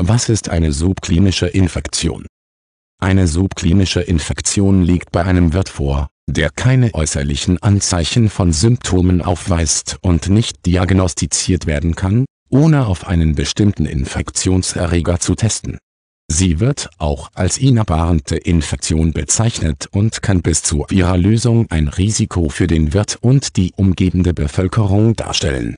Was ist eine subklinische Infektion? Eine subklinische Infektion liegt bei einem Wirt vor, der keine äußerlichen Anzeichen von Symptomen aufweist und nicht diagnostiziert werden kann, ohne auf einen bestimmten Infektionserreger zu testen. Sie wird auch als inapparente Infektion bezeichnet und kann bis zu ihrer Lösung ein Risiko für den Wirt und die umgebende Bevölkerung darstellen.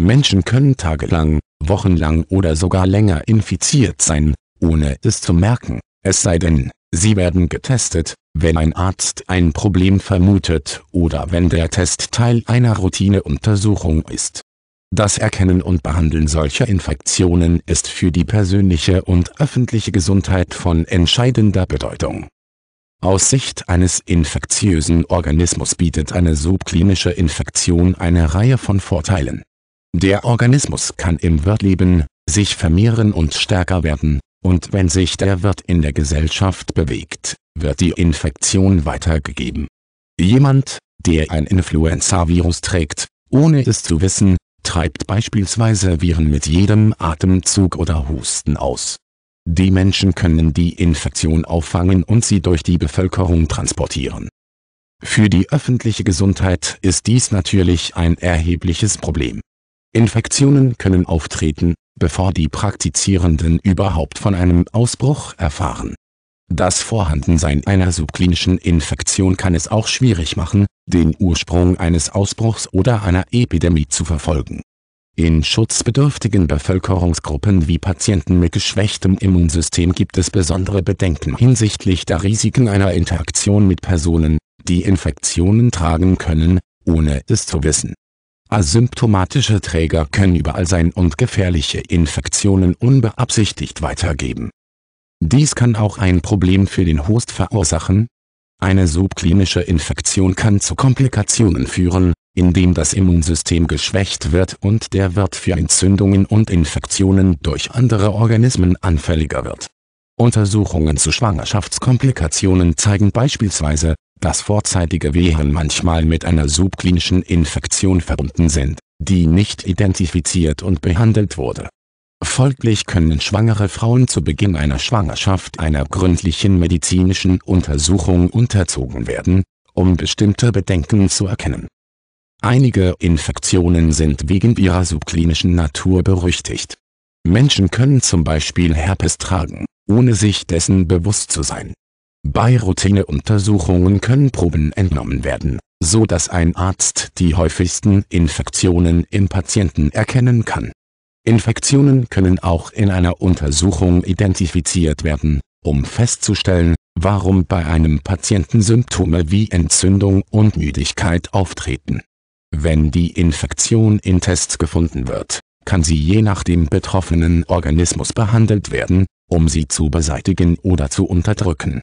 Menschen können tagelang wochenlang oder sogar länger infiziert sein, ohne es zu merken, es sei denn, sie werden getestet, wenn ein Arzt ein Problem vermutet oder wenn der Test Teil einer Routineuntersuchung ist. Das Erkennen und Behandeln solcher Infektionen ist für die persönliche und öffentliche Gesundheit von entscheidender Bedeutung. Aus Sicht eines infektiösen Organismus bietet eine subklinische Infektion eine Reihe von Vorteilen der Organismus kann im Wirt leben, sich vermehren und stärker werden, und wenn sich der Wirt in der Gesellschaft bewegt, wird die Infektion weitergegeben. Jemand, der ein Influenza-Virus trägt, ohne es zu wissen, treibt beispielsweise Viren mit jedem Atemzug oder Husten aus. Die Menschen können die Infektion auffangen und sie durch die Bevölkerung transportieren. Für die öffentliche Gesundheit ist dies natürlich ein erhebliches Problem. Infektionen können auftreten, bevor die Praktizierenden überhaupt von einem Ausbruch erfahren. Das Vorhandensein einer subklinischen Infektion kann es auch schwierig machen, den Ursprung eines Ausbruchs oder einer Epidemie zu verfolgen. In schutzbedürftigen Bevölkerungsgruppen wie Patienten mit geschwächtem Immunsystem gibt es besondere Bedenken hinsichtlich der Risiken einer Interaktion mit Personen, die Infektionen tragen können, ohne es zu wissen Asymptomatische Träger können überall sein und gefährliche Infektionen unbeabsichtigt weitergeben. Dies kann auch ein Problem für den Host verursachen. Eine subklinische Infektion kann zu Komplikationen führen, indem das Immunsystem geschwächt wird und der Wirt für Entzündungen und Infektionen durch andere Organismen anfälliger wird. Untersuchungen zu Schwangerschaftskomplikationen zeigen beispielsweise, dass vorzeitige Wehen manchmal mit einer subklinischen Infektion verbunden sind, die nicht identifiziert und behandelt wurde. Folglich können schwangere Frauen zu Beginn einer Schwangerschaft einer gründlichen medizinischen Untersuchung unterzogen werden, um bestimmte Bedenken zu erkennen. Einige Infektionen sind wegen ihrer subklinischen Natur berüchtigt. Menschen können zum Beispiel Herpes tragen, ohne sich dessen bewusst zu sein bei Routineuntersuchungen können Proben entnommen werden, so dass ein Arzt die häufigsten Infektionen im Patienten erkennen kann. Infektionen können auch in einer Untersuchung identifiziert werden, um festzustellen, warum bei einem Patienten Symptome wie Entzündung und Müdigkeit auftreten. Wenn die Infektion in Tests gefunden wird, kann sie je nach dem betroffenen Organismus behandelt werden, um sie zu beseitigen oder zu unterdrücken